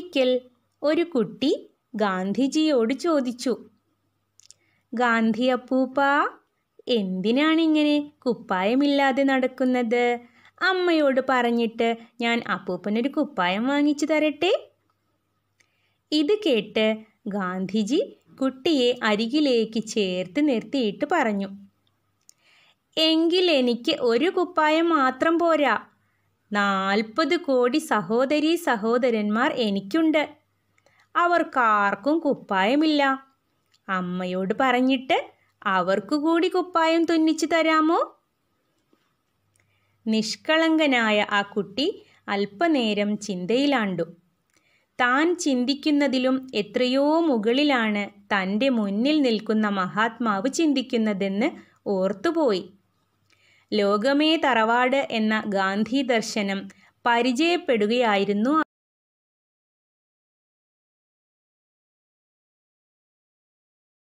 ഒരിക്കൽ ഒരു കുട്ടി ഗാന്ധിജിയോട് ചോദിച്ചു ഗാന്ധി അപ്പൂപ്പ എന്തിനാണിങ്ങനെ കുപ്പായമില്ലാതെ നടക്കുന്നത് അമ്മയോട് പറഞ്ഞിട്ട് ഞാൻ അപ്പൂപ്പനൊരു കുപ്പായം വാങ്ങിച്ചു തരട്ടെ ഇത് കേട്ട് ഗാന്ധിജി കുട്ടിയെ അരികിലേക്ക് ചേർത്ത് നിർത്തിയിട്ട് പറഞ്ഞു എങ്കിൽ എനിക്ക് ഒരു കുപ്പായം മാത്രം പോരാ നാൽപ്പത് കോടി സഹോദരീ സഹോദരന്മാർ എനിക്കുണ്ട് അവർക്കാർക്കും കുപ്പായമില്ല അമ്മയോട് പറഞ്ഞിട്ട് അവർക്കു കൂടി കുപ്പായം തുന്നിച്ചു തരാമോ നിഷ്കളങ്കനായ ആ കുട്ടി അല്പനേരം ചിന്തയിലാണ്ടു താൻ ചിന്തിക്കുന്നതിലും എത്രയോ മുകളിലാണ് തൻ്റെ മുന്നിൽ നിൽക്കുന്ന മഹാത്മാവ് ചിന്തിക്കുന്നതെന്ന് ഓർത്തുപോയി ലോകമേ തറവാട് എന്ന ഗാന്ധി ദർശനം പരിചയപ്പെടുകയായിരുന്നു